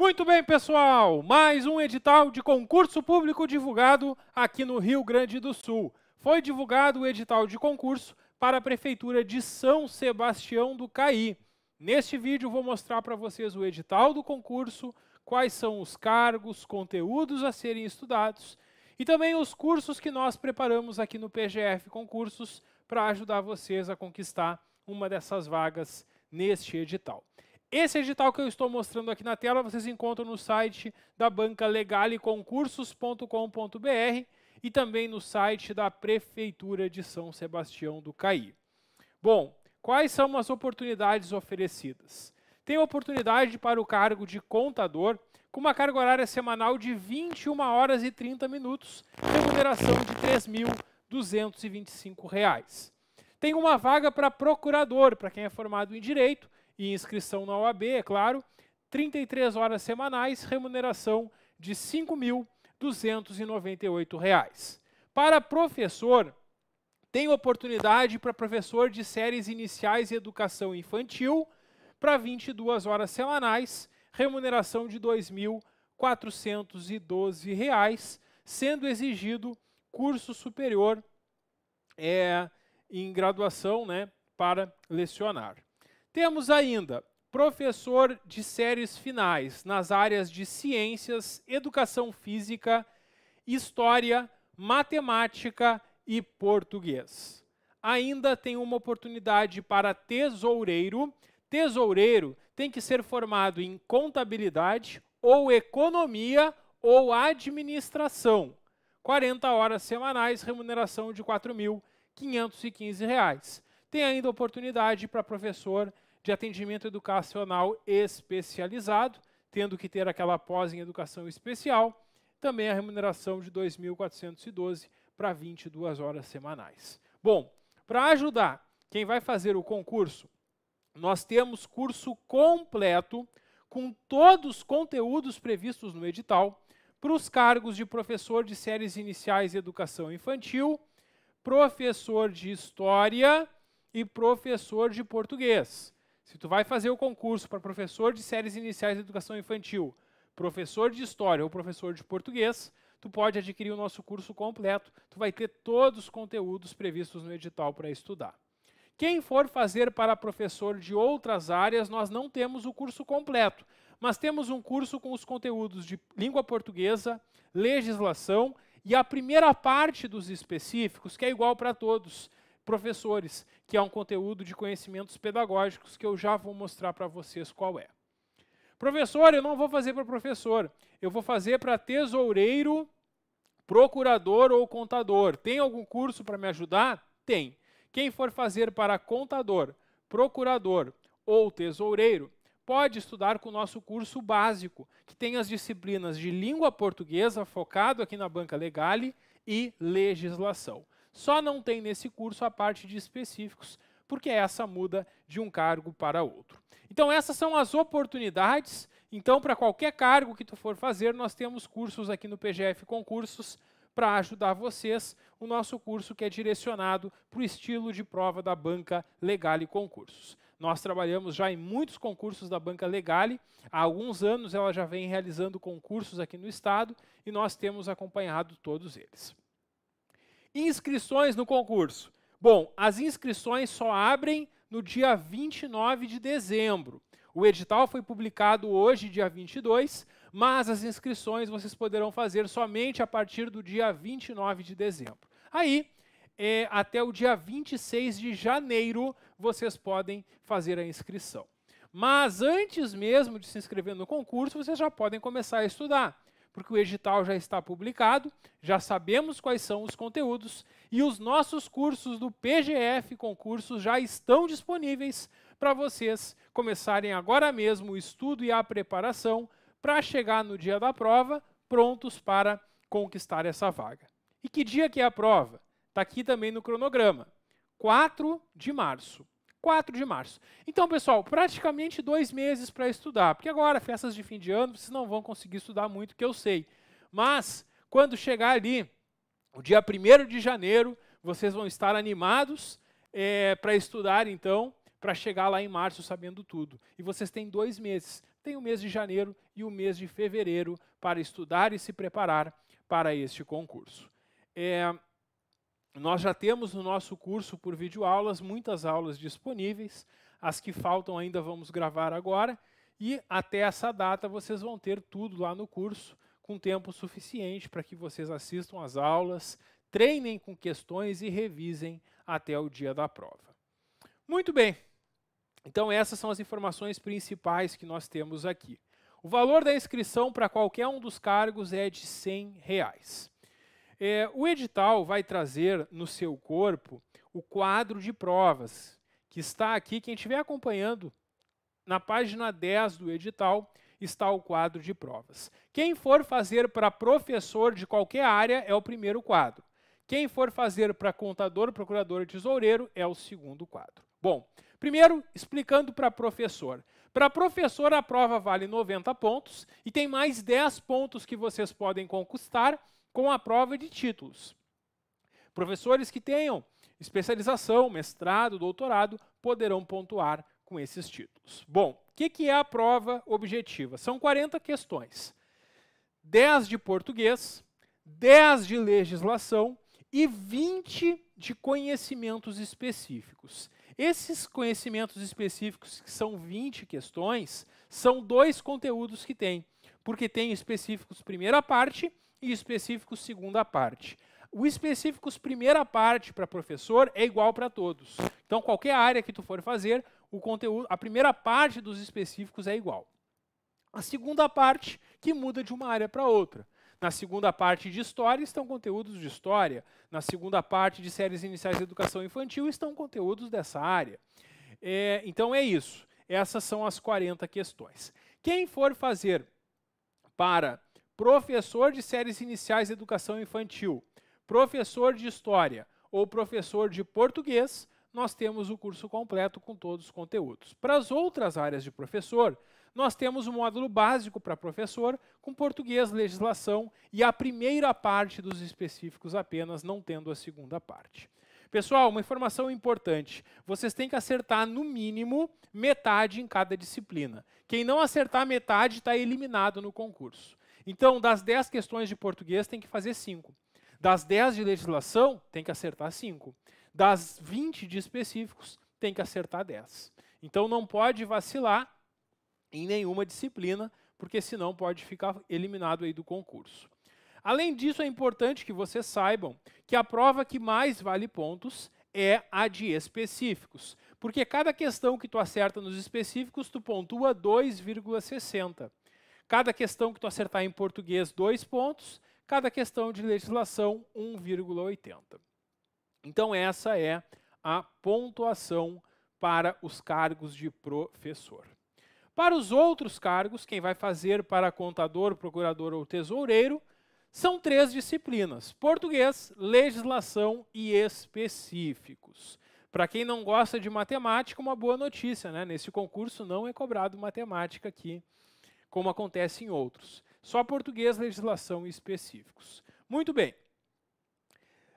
Muito bem, pessoal, mais um edital de concurso público divulgado aqui no Rio Grande do Sul. Foi divulgado o edital de concurso para a Prefeitura de São Sebastião do Caí. Neste vídeo vou mostrar para vocês o edital do concurso, quais são os cargos, conteúdos a serem estudados e também os cursos que nós preparamos aqui no PGF Concursos para ajudar vocês a conquistar uma dessas vagas neste edital. Esse edital que eu estou mostrando aqui na tela, vocês encontram no site da banca legaleconcursos.com.br e também no site da Prefeitura de São Sebastião do Caí. Bom, quais são as oportunidades oferecidas? Tem oportunidade para o cargo de contador, com uma carga horária semanal de 21 horas e 30 minutos, remuneração de R$ 3.225. Tem uma vaga para procurador, para quem é formado em direito, e inscrição na OAB, é claro, 33 horas semanais, remuneração de R$ 5.298. Para professor, tem oportunidade para professor de séries iniciais e educação infantil para 22 horas semanais, remuneração de R$ 2.412, sendo exigido curso superior é, em graduação né, para lecionar. Temos ainda professor de séries finais nas áreas de ciências, educação física, história, matemática e português. Ainda tem uma oportunidade para tesoureiro. Tesoureiro tem que ser formado em contabilidade ou economia ou administração. 40 horas semanais, remuneração de R$ 4.515. Tem ainda oportunidade para professor de atendimento educacional especializado, tendo que ter aquela pós em educação especial, também a remuneração de 2.412 para 22 horas semanais. Bom, para ajudar quem vai fazer o concurso, nós temos curso completo com todos os conteúdos previstos no edital para os cargos de professor de séries iniciais de educação infantil, professor de história e professor de português. Se tu vai fazer o concurso para professor de séries iniciais de educação infantil, professor de história ou professor de português, tu pode adquirir o nosso curso completo, tu vai ter todos os conteúdos previstos no edital para estudar. Quem for fazer para professor de outras áreas, nós não temos o curso completo, mas temos um curso com os conteúdos de língua portuguesa, legislação e a primeira parte dos específicos, que é igual para todos, professores, que é um conteúdo de conhecimentos pedagógicos que eu já vou mostrar para vocês qual é. Professor, eu não vou fazer para professor, eu vou fazer para tesoureiro, procurador ou contador. Tem algum curso para me ajudar? Tem. Quem for fazer para contador, procurador ou tesoureiro, pode estudar com o nosso curso básico, que tem as disciplinas de língua portuguesa, focado aqui na Banca Legale, e legislação. Só não tem nesse curso a parte de específicos, porque essa muda de um cargo para outro. Então essas são as oportunidades. Então para qualquer cargo que tu for fazer, nós temos cursos aqui no PGF Concursos para ajudar vocês, o nosso curso que é direcionado para o estilo de prova da banca Legale Concursos. Nós trabalhamos já em muitos concursos da banca Legale, há alguns anos ela já vem realizando concursos aqui no estado e nós temos acompanhado todos eles. Inscrições no concurso. Bom, as inscrições só abrem no dia 29 de dezembro. O edital foi publicado hoje, dia 22, mas as inscrições vocês poderão fazer somente a partir do dia 29 de dezembro. Aí, é, até o dia 26 de janeiro, vocês podem fazer a inscrição. Mas antes mesmo de se inscrever no concurso, vocês já podem começar a estudar porque o edital já está publicado, já sabemos quais são os conteúdos e os nossos cursos do PGF Concursos já estão disponíveis para vocês começarem agora mesmo o estudo e a preparação para chegar no dia da prova prontos para conquistar essa vaga. E que dia que é a prova? Está aqui também no cronograma. 4 de março. 4 de março. Então, pessoal, praticamente dois meses para estudar, porque agora, festas de fim de ano, vocês não vão conseguir estudar muito, que eu sei. Mas, quando chegar ali, o dia 1 de janeiro, vocês vão estar animados é, para estudar, então, para chegar lá em março sabendo tudo. E vocês têm dois meses. Tem o mês de janeiro e o mês de fevereiro para estudar e se preparar para este concurso. É, nós já temos no nosso curso por videoaulas muitas aulas disponíveis. As que faltam ainda vamos gravar agora. E até essa data vocês vão ter tudo lá no curso, com tempo suficiente para que vocês assistam às aulas, treinem com questões e revisem até o dia da prova. Muito bem. Então essas são as informações principais que nós temos aqui. O valor da inscrição para qualquer um dos cargos é de R$ 100. Reais. É, o edital vai trazer no seu corpo o quadro de provas, que está aqui. Quem estiver acompanhando, na página 10 do edital está o quadro de provas. Quem for fazer para professor de qualquer área é o primeiro quadro. Quem for fazer para contador, procurador tesoureiro é o segundo quadro. Bom, primeiro explicando para professor. Para professor, a prova vale 90 pontos e tem mais 10 pontos que vocês podem conquistar com a prova de títulos. Professores que tenham especialização, mestrado, doutorado, poderão pontuar com esses títulos. Bom, o que, que é a prova objetiva? São 40 questões. 10 de português, 10 de legislação e 20 de conhecimentos específicos. Esses conhecimentos específicos, que são 20 questões, são dois conteúdos que tem, porque tem específicos primeira parte e específicos segunda parte. O específicos primeira parte para professor é igual para todos. Então, qualquer área que tu for fazer, o conteúdo, a primeira parte dos específicos é igual. A segunda parte que muda de uma área para outra. Na segunda parte de história estão conteúdos de história. Na segunda parte de séries iniciais de educação infantil estão conteúdos dessa área. É, então é isso. Essas são as 40 questões. Quem for fazer para professor de séries iniciais de educação infantil, professor de história ou professor de português, nós temos o curso completo com todos os conteúdos. Para as outras áreas de professor, nós temos o um módulo básico para professor, com português, legislação e a primeira parte dos específicos apenas, não tendo a segunda parte. Pessoal, uma informação importante. Vocês têm que acertar no mínimo metade em cada disciplina. Quem não acertar metade está eliminado no concurso. Então, das 10 questões de português, tem que fazer 5. Das 10 de legislação, tem que acertar 5. Das 20 de específicos, tem que acertar 10. Então, não pode vacilar em nenhuma disciplina, porque senão pode ficar eliminado aí do concurso. Além disso, é importante que vocês saibam que a prova que mais vale pontos é a de específicos, porque cada questão que tu acerta nos específicos, tu pontua 2,60. Cada questão que tu acertar em português, dois pontos. Cada questão de legislação, 1,80. Então, essa é a pontuação para os cargos de professor. Para os outros cargos, quem vai fazer para contador, procurador ou tesoureiro, são três disciplinas: português, legislação e específicos. Para quem não gosta de matemática, uma boa notícia, né? Nesse concurso não é cobrado matemática aqui como acontece em outros. Só português, legislação e específicos. Muito bem.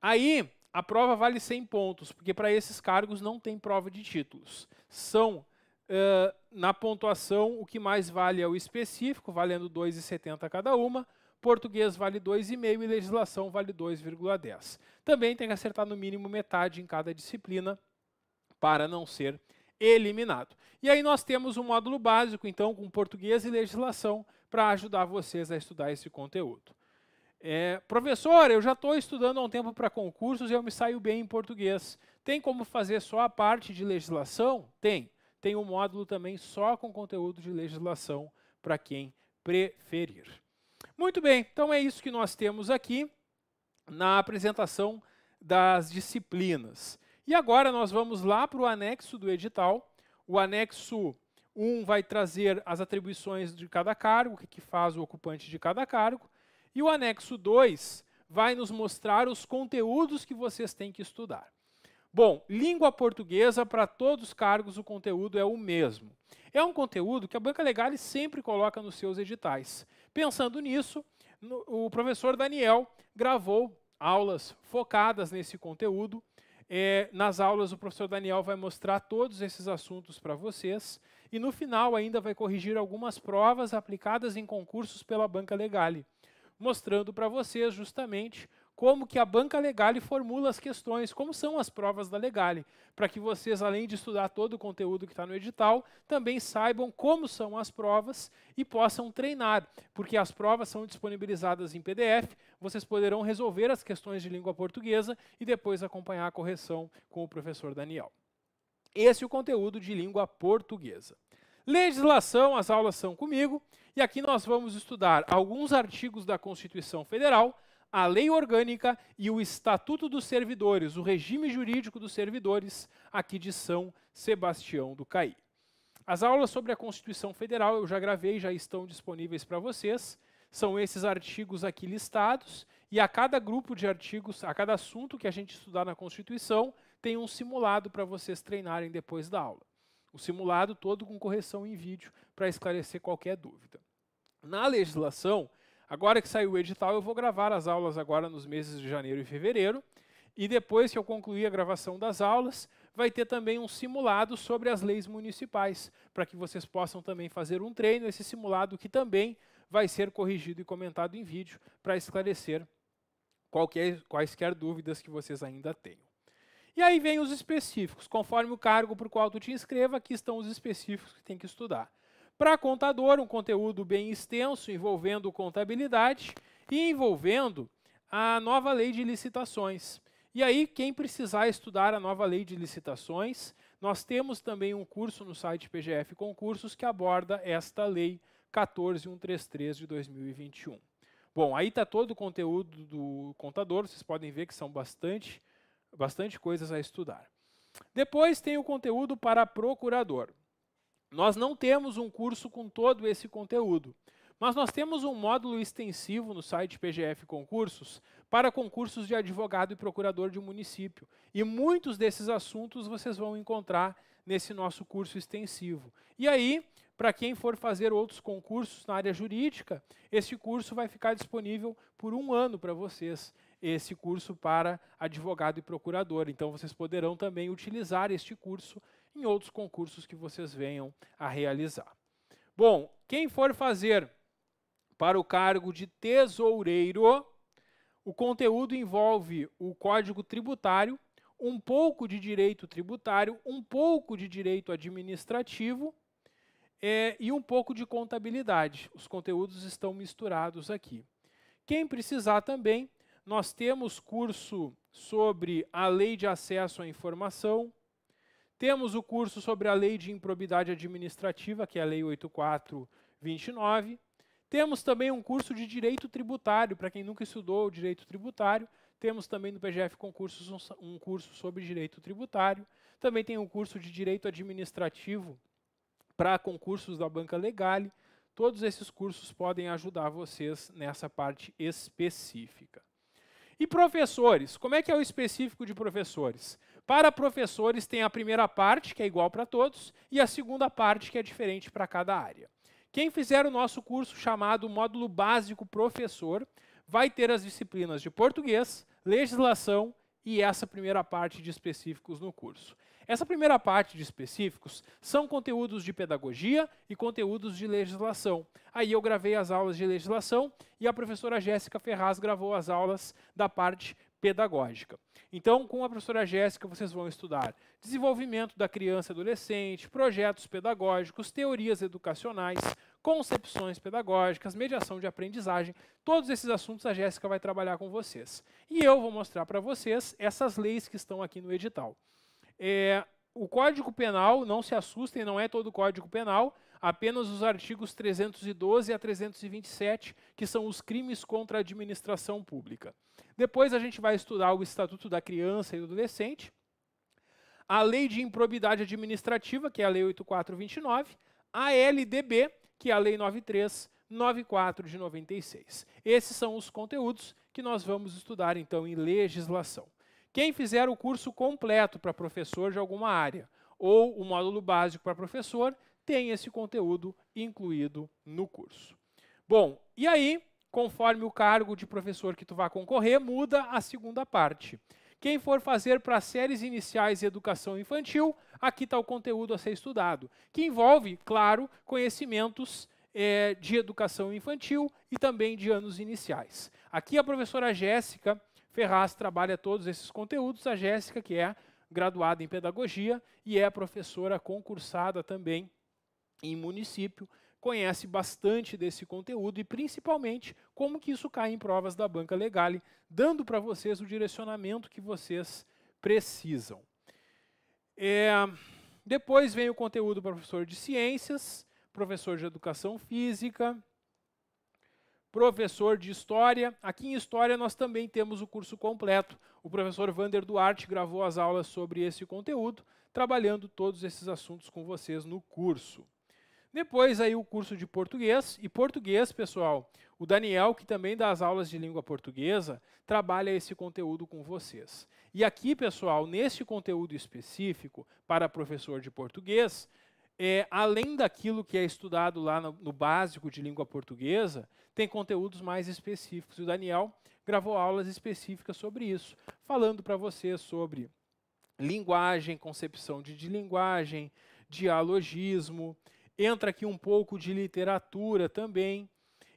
Aí, a prova vale 100 pontos, porque para esses cargos não tem prova de títulos. São, uh, na pontuação, o que mais vale é o específico, valendo 2,70 cada uma. Português vale 2,5 e legislação vale 2,10. Também tem que acertar no mínimo metade em cada disciplina para não ser eliminado. E aí nós temos um módulo básico, então, com português e legislação, para ajudar vocês a estudar esse conteúdo. É, professor, eu já estou estudando há um tempo para concursos e eu me saio bem em português. Tem como fazer só a parte de legislação? Tem. Tem um módulo também só com conteúdo de legislação para quem preferir. Muito bem, então é isso que nós temos aqui na apresentação das disciplinas. E agora nós vamos lá para o anexo do edital. O anexo 1 vai trazer as atribuições de cada cargo, o que faz o ocupante de cada cargo. E o anexo 2 vai nos mostrar os conteúdos que vocês têm que estudar. Bom, língua portuguesa, para todos os cargos o conteúdo é o mesmo. É um conteúdo que a Banca Legale sempre coloca nos seus editais. Pensando nisso, no, o professor Daniel gravou aulas focadas nesse conteúdo é, nas aulas, o professor Daniel vai mostrar todos esses assuntos para vocês e no final ainda vai corrigir algumas provas aplicadas em concursos pela Banca Legale, mostrando para vocês justamente como que a banca Legale formula as questões, como são as provas da Legale, para que vocês, além de estudar todo o conteúdo que está no edital, também saibam como são as provas e possam treinar, porque as provas são disponibilizadas em PDF, vocês poderão resolver as questões de língua portuguesa e depois acompanhar a correção com o professor Daniel. Esse é o conteúdo de língua portuguesa. Legislação, as aulas são comigo, e aqui nós vamos estudar alguns artigos da Constituição Federal, a lei orgânica e o estatuto dos servidores, o regime jurídico dos servidores aqui de São Sebastião do Caí. As aulas sobre a Constituição Federal eu já gravei, já estão disponíveis para vocês. São esses artigos aqui listados e a cada grupo de artigos, a cada assunto que a gente estudar na Constituição, tem um simulado para vocês treinarem depois da aula. O simulado todo com correção em vídeo para esclarecer qualquer dúvida. Na legislação, Agora que saiu o edital, eu vou gravar as aulas agora nos meses de janeiro e fevereiro. E depois que eu concluir a gravação das aulas, vai ter também um simulado sobre as leis municipais, para que vocês possam também fazer um treino, esse simulado que também vai ser corrigido e comentado em vídeo para esclarecer qualquer, quaisquer dúvidas que vocês ainda tenham. E aí vem os específicos. Conforme o cargo para o qual tu te inscreva, aqui estão os específicos que tem que estudar. Para contador, um conteúdo bem extenso envolvendo contabilidade e envolvendo a nova lei de licitações. E aí, quem precisar estudar a nova lei de licitações, nós temos também um curso no site PGF Concursos que aborda esta lei 14133 de 2021. Bom, aí está todo o conteúdo do contador, vocês podem ver que são bastante, bastante coisas a estudar. Depois tem o conteúdo para procurador. Nós não temos um curso com todo esse conteúdo, mas nós temos um módulo extensivo no site PGF Concursos para concursos de advogado e procurador de município. E muitos desses assuntos vocês vão encontrar nesse nosso curso extensivo. E aí, para quem for fazer outros concursos na área jurídica, esse curso vai ficar disponível por um ano para vocês esse curso para advogado e procurador. Então, vocês poderão também utilizar este curso em outros concursos que vocês venham a realizar. Bom, quem for fazer para o cargo de tesoureiro, o conteúdo envolve o código tributário, um pouco de direito tributário, um pouco de direito administrativo é, e um pouco de contabilidade. Os conteúdos estão misturados aqui. Quem precisar também, nós temos curso sobre a lei de acesso à informação, temos o curso sobre a Lei de Improbidade Administrativa, que é a Lei 8429. Temos também um curso de Direito Tributário, para quem nunca estudou Direito Tributário. Temos também no PGF Concursos um curso sobre Direito Tributário. Também tem um curso de Direito Administrativo para concursos da Banca Legale. Todos esses cursos podem ajudar vocês nessa parte específica. E professores, como é que é o específico de professores? Para professores, tem a primeira parte, que é igual para todos, e a segunda parte, que é diferente para cada área. Quem fizer o nosso curso chamado Módulo Básico Professor vai ter as disciplinas de português, legislação e essa primeira parte de específicos no curso. Essa primeira parte de específicos são conteúdos de pedagogia e conteúdos de legislação. Aí eu gravei as aulas de legislação e a professora Jéssica Ferraz gravou as aulas da parte pedagógica. Então, com a professora Jéssica, vocês vão estudar desenvolvimento da criança e adolescente, projetos pedagógicos, teorias educacionais, concepções pedagógicas, mediação de aprendizagem, todos esses assuntos a Jéssica vai trabalhar com vocês. E eu vou mostrar para vocês essas leis que estão aqui no edital. É, o Código Penal, não se assustem, não é todo o Código Penal, apenas os artigos 312 a 327, que são os crimes contra a administração pública. Depois a gente vai estudar o Estatuto da Criança e do Adolescente, a Lei de Improbidade Administrativa, que é a Lei 8429, a LDB, que é a Lei 9394 de 96. Esses são os conteúdos que nós vamos estudar então em legislação. Quem fizer o curso completo para professor de alguma área ou o módulo básico para professor tem esse conteúdo incluído no curso. Bom, e aí, conforme o cargo de professor que tu vai concorrer, muda a segunda parte. Quem for fazer para séries iniciais e educação infantil, aqui está o conteúdo a ser estudado, que envolve, claro, conhecimentos é, de educação infantil e também de anos iniciais. Aqui a professora Jéssica Ferraz trabalha todos esses conteúdos. A Jéssica, que é graduada em pedagogia e é professora concursada também em município, conhece bastante desse conteúdo e principalmente como que isso cai em provas da banca Legale, dando para vocês o direcionamento que vocês precisam. É, depois vem o conteúdo do professor de ciências, professor de educação física, professor de história. Aqui em história nós também temos o curso completo. O professor Vander Duarte gravou as aulas sobre esse conteúdo, trabalhando todos esses assuntos com vocês no curso. Depois aí o curso de português. E português, pessoal, o Daniel, que também dá as aulas de língua portuguesa, trabalha esse conteúdo com vocês. E aqui, pessoal, nesse conteúdo específico para professor de português, é, além daquilo que é estudado lá no, no básico de língua portuguesa, tem conteúdos mais específicos. E o Daniel gravou aulas específicas sobre isso, falando para vocês sobre linguagem, concepção de, de linguagem, dialogismo, Entra aqui um pouco de literatura também.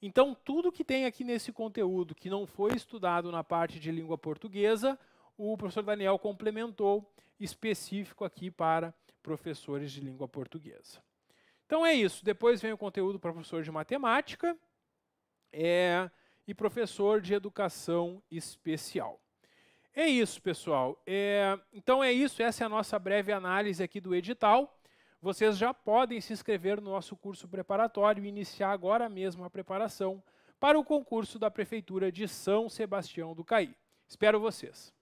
Então, tudo que tem aqui nesse conteúdo que não foi estudado na parte de língua portuguesa, o professor Daniel complementou específico aqui para professores de língua portuguesa. Então é isso. Depois vem o conteúdo para professor de matemática é, e professor de educação especial. É isso, pessoal. É, então é isso. Essa é a nossa breve análise aqui do edital vocês já podem se inscrever no nosso curso preparatório e iniciar agora mesmo a preparação para o concurso da Prefeitura de São Sebastião do Caí. Espero vocês!